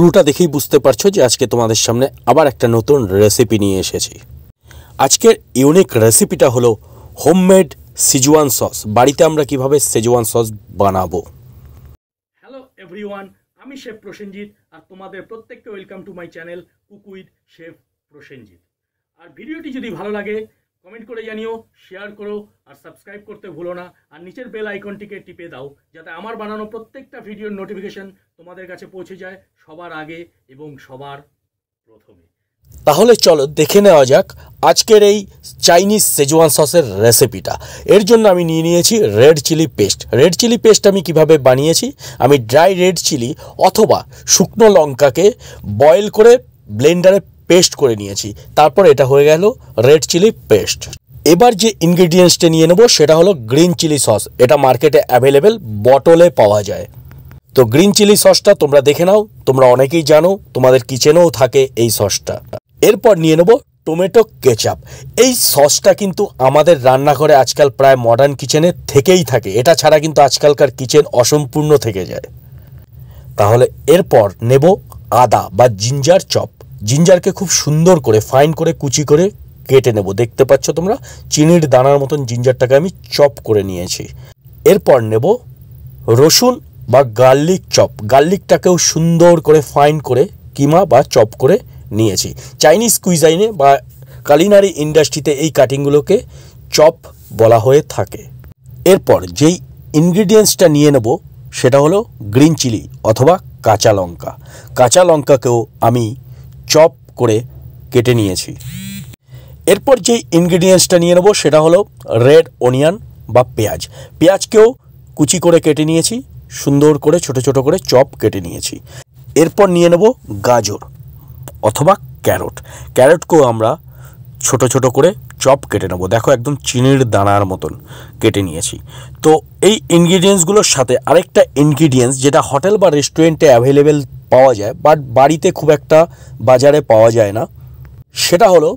শুরুটা দেখেই বুঝতে পারছো যে আজকে তোমাদের সামনে আবার একটা নতুন রেসিপি নিয়ে এসেছি আজকের ইউনিক রেসিপিটা হলো হোমমেড সিজুয়ান সস বাড়িতে আমরা কিভাবে সেজুয়ান সস বানাবো হ্যালো এভরিওয়ান আমি শেফ প্রসেনজিৎ আর তোমাদের প্রত্যেককে welcome to my channel Cook Chef Prosenjit আর ভিডিওটি যদি ভালো লাগে কমেন্ট করে জানিও শেয়ার করো আর সাবস্ক্রাইব করতে ভুলো না আর নিচের বেল আইকনটিকে টিপে দাও যাতে আমার বানানো প্রত্যেকটা ভিডিওর নোটিফিকেশন তোমাদের কাছে পৌঁছে যায় সবার আগে এবং সবার প্রথমে তাহলে চলো দেখে নেওয়া যাক আজকের এই চাইনিজ সেজওয়ান সসের রেসিপিটা এর জন্য আমি নিয়ে নিয়েছি red chilli paste red chilli paste আমি কিভাবে বানিয়েছি আমি ড্রাই রেড চিলি অথবা শুকনো লঙ্কাকে বয়েল করে ব্লেন্ডারে পেস্ট করে নিয়েছি তারপর এটা হয়ে গেল রেড চিলি পেস্ট এবার যে ইনগ্রিডিয়েন্টসটা নিয়ে নেবো সেটা হলো গ্রিন চিলি সস এটা মার্কেটে অ্যাভেলেবেল বটলে পাওয়া যায় তো গ্রিন চিলি সসটা তোমরা দেখে নাও তোমরা অনেকেই জানো তোমাদের কিচেনেও থাকে এই সসটা এরপর নিয়ে নেবো টমেটো কেচাপ এই সসটা কিন্তু আমাদের রান্নাঘরে আজকাল প্রায় মডার্ন কিচেনে থেকেই থাকে এটা ছাড়া কিন্তু আজকালকার কিচেন অসম্পূর্ণ থেকে যায় তাহলে এরপর নেব আদা বা জিঞ্জার চপ জিঞ্জারকে খুব সুন্দর করে ফাইন করে কুচি করে কেটে নেব দেখতে পাচ্ছ তোমরা চিনির দানার মতন জিঞ্জারটাকে আমি চপ করে নিয়েছি এরপর নেব রসুন বা গার্লিক চপ গার্লিকটাকেও সুন্দর করে ফাইন করে কিমা বা চপ করে নিয়েছি চাইনিজ কুইজাইনে বা কালিনারি ইন্ডাস্ট্রিতে এই কাটিংগুলোকে চপ বলা হয়ে থাকে এরপর যেই ইনগ্রিডিয়েন্টসটা নিয়ে নেব সেটা হলো গ্রিন চিলি অথবা কাঁচা লঙ্কা কাঁচা লঙ্কাকেও আমি চপ করে কেটে নিয়েছি এরপর যে ইনগ্রিডিয়েন্টসটা নিয়ে নেবো সেটা হলো রেড অনিয়ন বা পেঁয়াজ পেঁয়াজকেও কুচি করে কেটে নিয়েছি সুন্দর করে ছোট ছোট করে চপ কেটে নিয়েছি এরপর নিয়ে নেব গাজর অথবা ক্যারট ক্যারটকেও আমরা ছোট ছোট করে চপ কেটে নেব দেখো একদম চিনির দানার মতন কেটে নিয়েছি তো এই ইনগ্রিডিয়েন্টসগুলোর সাথে আরেকটা ইনগ্রিডিয়েন্টস যেটা হোটেল বা রেস্টুরেন্টে অ্যাভেলেবেল পাওয়া যায় বাট বাড়িতে খুব একটা বাজারে পাওয়া যায় না সেটা হলো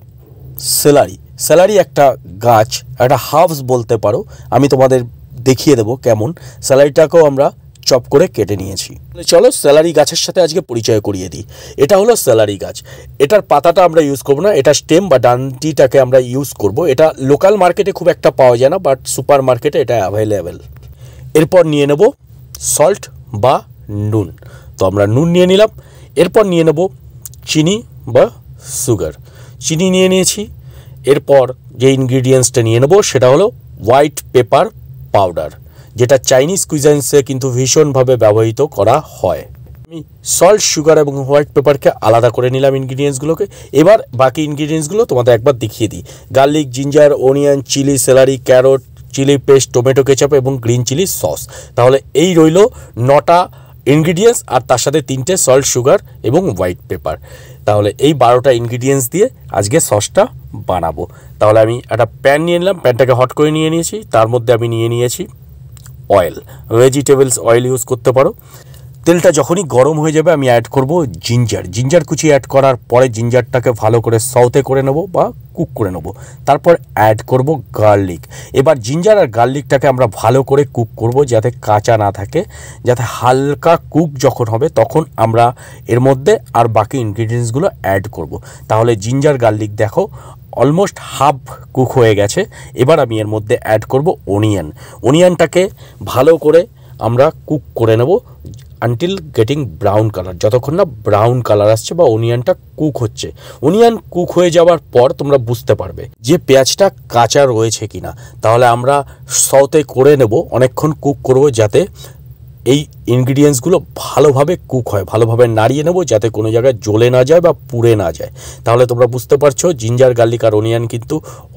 স্যালারি স্যালারি একটা গাছ একটা হাফস বলতে পারো আমি তোমাদের দেখিয়ে দেবো কেমন স্যালারিটাকেও আমরা চপ করে কেটে নিয়েছি চলো স্যালারি গাছের সাথে আজকে পরিচয় করিয়ে দিই এটা হলো স্যালারি গাছ এটার পাতাটা আমরা ইউজ করব না এটা স্টেম বা ডান্ডিটাকে আমরা ইউজ করব এটা লোকাল মার্কেটে খুব একটা পাওয়া যায় না বাট সুপার মার্কেটে এটা অ্যাভেলেবেল এরপর নিয়ে নেব সল্ট বা নুন তো আমরা নুন নিয়ে নিলাম এরপর নিয়ে নেব চিনি বা সুগার চিনি নিয়ে নিয়েছি এরপর যে ইনগ্রিডিয়েন্টসটা নিয়ে নেব সেটা হলো হোয়াইট পেপার পাউডার যেটা চাইনিজ কুইজাইন্সে কিন্তু ভীষণভাবে ব্যবহৃত করা হয় আমি সল্ট সুগার এবং হোয়াইট পেপারকে আলাদা করে নিলাম ইনগ্রিডিয়েন্টসগুলোকে এবার বাকি ইনগ্রিডিয়েন্টসগুলো তোমাদের একবার দেখিয়ে দিই garlic ginger onion chilli celery carrot chilli paste tomato ketchup এবং গ্রিন চিলি সস তাহলে এই রইল নটা ইনগ্রিডিয়েন্টস আর তার সাথে তিনটে সল্ট সুগার এবং হোয়াইট পেপার তাহলে এই বারোটা ইনগ্রিডিয়েন্টস দিয়ে আজকে সসটা বানাবো তাহলে আমি একটা প্যান নিয়ে নিলাম প্যানটাকে হট করে নিয়ে নিয়েছি তার মধ্যে আমি নিয়ে নিয়েছি অয়েল ভেজিটেবলস অয়েল ইউজ করতে পারো তেলটা যখনই গরম হয়ে যাবে আমি অ্যাড করব জিঞ্জার জিঞ্জার কুচি অ্যাড করার পরে জিঞ্জারটাকে ভালো করে সৌতে করে নেব বা কুক করে নেব তারপর অ্যাড করব গার্লিক এবার জিঞ্জার আর গার্লিকটাকে আমরা ভালো করে কুক করব যাতে কাঁচা না থাকে যাতে হালকা কুক যখন হবে তখন আমরা এর মধ্যে আর বাকি ইনগ্রিডিয়েন্টসগুলো অ্যাড করব। তাহলে জিঞ্জার গার্লিক দেখো অলমোস্ট হাফ কুক হয়ে গেছে এবার আমি এর মধ্যে অ্যাড করব অনিয়ন অনিয়নটাকে ভালো করে আমরা কুক করে নেব আনটিল গেটিং ব্রাউন কালার যতক্ষণ না ব্রাউন কালার আসছে বা অনিয়নটা কুক হচ্ছে অনিয়ন কুক হয়ে যাওয়ার পর তোমরা বুঝতে পারবে যে পেঁয়াজটা কাঁচা রয়েছে কি না তাহলে আমরা সতে করে নেব অনেকক্ষণ কুক করব যাতে এই ইনগ্রিডিয়েন্টসগুলো ভালোভাবে কুক হয় ভালোভাবে নাড়িয়ে নেব যাতে কোনো জায়গায় জ্বলে না যায় বা পুড়ে না যায় তাহলে তোমরা বুঝতে পারছো জিঞ্জার গার্লিক আর অনিয়ন কিন্তু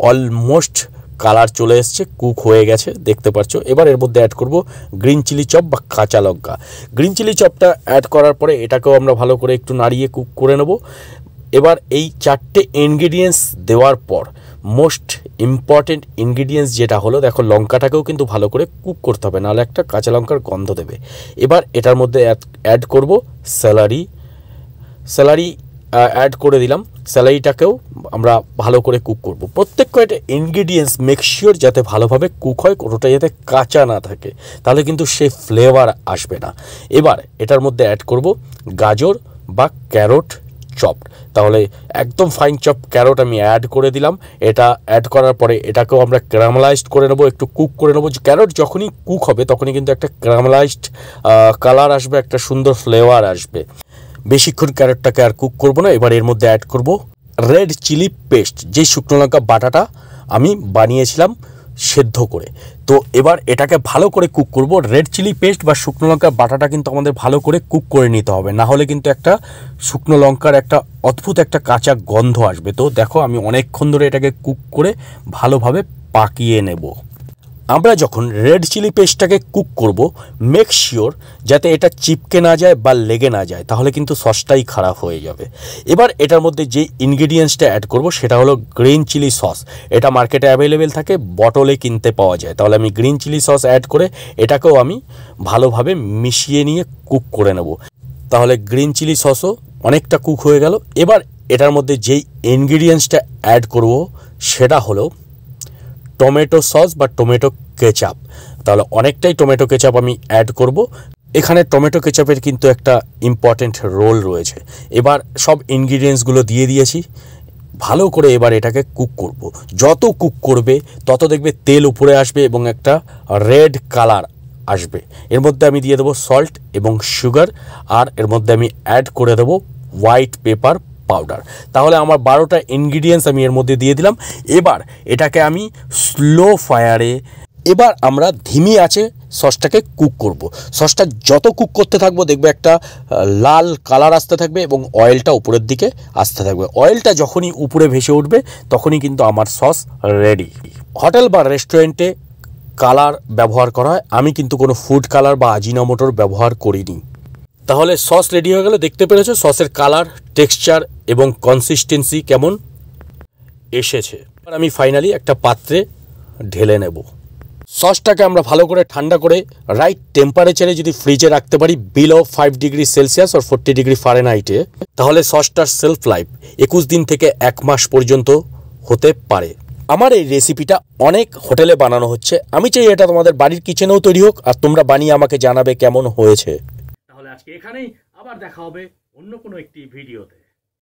অলমোস্ট কালার চলে এসছে কুক হয়ে গেছে দেখতে পাচ্ছ এবার এর মধ্যে অ্যাড করব গ্রিন চিলি চপ বা কাঁচা লঙ্কা গ্রিন চিলি চপটা অ্যাড করার পরে এটাকেও আমরা ভালো করে একটু নাড়িয়ে কুক করে নেব এবার এই চারটে ইনগ্রিডিয়েন্টস দেওয়ার পর মোস্ট ইম্পর্টেন্ট ইনগ্রিডিয়েন্টস যেটা হলো দেখো লঙ্কাটাকেও কিন্তু ভালো করে কুক করতে হবে নাহলে একটা কাঁচা লঙ্কার গন্ধ দেবে এবার এটার মধ্যে অ্যাড করব স্যালারি স্যালারি অ্যাড করে দিলাম স্যালারিটাকেও আমরা ভালো করে কুক করব প্রত্যেক কয়েকটা ইনগ্রিডিয়েন্টস মেকশিওর যাতে ভালোভাবে কুক হয় কোনোটা যাতে কাঁচা না থাকে তাহলে কিন্তু সে ফ্লেভার আসবে না এবার এটার মধ্যে অ্যাড করব গাজর বা ক্যারট চপড তাহলে একদম ফাইন চপ ক্যারট আমি অ্যাড করে দিলাম এটা অ্যাড করার পরে এটাকেও আমরা ক্যারামলাইজড করে নেবো একটু কুক করে নেবো ক্যারট যখনই কুক হবে তখনই কিন্তু একটা ক্যারামলাইজড কালার আসবে একটা সুন্দর ফ্লেভার আসবে বেশিক্ষণ ক্যারেটটাকে আর কুক করবো না এবার এর মধ্যে অ্যাড করব রেড চিলি পেস্ট যে শুকনো লঙ্কা বাটাটা আমি বানিয়েছিলাম সেদ্ধ করে তো এবার এটাকে ভালো করে কুক করব রেড চিলি পেস্ট বা শুকনো লঙ্কার বাটাটা কিন্তু আমাদের ভালো করে কুক করে নিতে হবে না হলে কিন্তু একটা শুকনো লঙ্কার একটা অদ্ভুত একটা কাঁচা গন্ধ আসবে তো দেখো আমি অনেকক্ষণ ধরে এটাকে কুক করে ভালোভাবে পাকিয়ে নেব আমরা যখন রেড চিলি পেস্টটাকে কুক করব মেক শিওর যাতে এটা চিপকে না যায় বা লেগে না যায় তাহলে কিন্তু সসটাই খারাপ হয়ে যাবে এবার এটার মধ্যে যে ইনগ্রিডিয়েন্টসটা অ্যাড করব সেটা হলো গ্রিন চিলি সস এটা মার্কেটে অ্যাভেলেবেল থাকে বটলে কিনতে পাওয়া যায় তাহলে আমি গ্রিন চিলি সস অ্যাড করে এটাকেও আমি ভালোভাবে মিশিয়ে নিয়ে কুক করে নেব তাহলে গ্রিন চিলি সসও অনেকটা কুক হয়ে গেল এবার এটার মধ্যে যেই ইনগ্রিডিয়েন্টসটা অ্যাড করব সেটা হলো টমেটো সস বা টমেটো কেচাপ তাহলে অনেকটাই টমেটো কেচাপ আমি অ্যাড করব এখানে টমেটো কেচাপের কিন্তু একটা ইম্পর্ট্যান্ট রোল রয়েছে এবার সব ইনগ্রিডিয়েন্টসগুলো দিয়ে দিয়েছি ভালো করে এবার এটাকে কুক করব। যত কুক করবে তত দেখবে তেল উপরে আসবে এবং একটা রেড কালার আসবে এর মধ্যে আমি দিয়ে দেবো সল্ট এবং সুগার আর এর মধ্যে আমি অ্যাড করে দেবো হোয়াইট পেপার পাউডার তাহলে আমার বারোটা ইনগ্রিডিয়েন্টস আমি এর মধ্যে দিয়ে দিলাম এবার এটাকে আমি স্লো ফায়ারে এবার আমরা ধিমি আছে সসটাকে কুক করব। সসটা যত কুক করতে থাকবো দেখবে একটা লাল কালার আসতে থাকবে এবং অয়েলটা উপরের দিকে আসতে থাকবে অয়েলটা যখনই উপরে ভেসে উঠবে তখনই কিন্তু আমার সস রেডি হোটেল বা রেস্টুরেন্টে কালার ব্যবহার করা হয় আমি কিন্তু কোনো ফুড কালার বা আজিনামোটোর ব্যবহার করিনি তাহলে সস রেডি হয়ে গেলে দেখতে পেরেছো সসের কালার টেক্সচার এবং কনসিস্টেন্সি কেমন এসেছে এবার আমি ফাইনালি একটা পাত্রে ঢেলে নেব সসটাকে আমরা ভালো করে ঠান্ডা করে রাইট টেম্পারেচারে যদি ফ্রিজে রাখতে পারি বিলো ফাইভ ডিগ্রি সেলসিয়াস আর ফোরটি ডিগ্রি ফারেনহাইটে তাহলে সসটার সেলফ লাইফ একুশ দিন থেকে এক মাস পর্যন্ত হতে পারে আমার এই রেসিপিটা অনেক হোটেলে বানানো হচ্ছে আমি চাই এটা তোমাদের বাড়ির কিচেনেও তৈরি হোক আর তোমরা বানিয়ে আমাকে জানাবে কেমন হয়েছে আজকে এখানেই আবার দেখা হবে অন্য কোনো একটি ভিডিওতে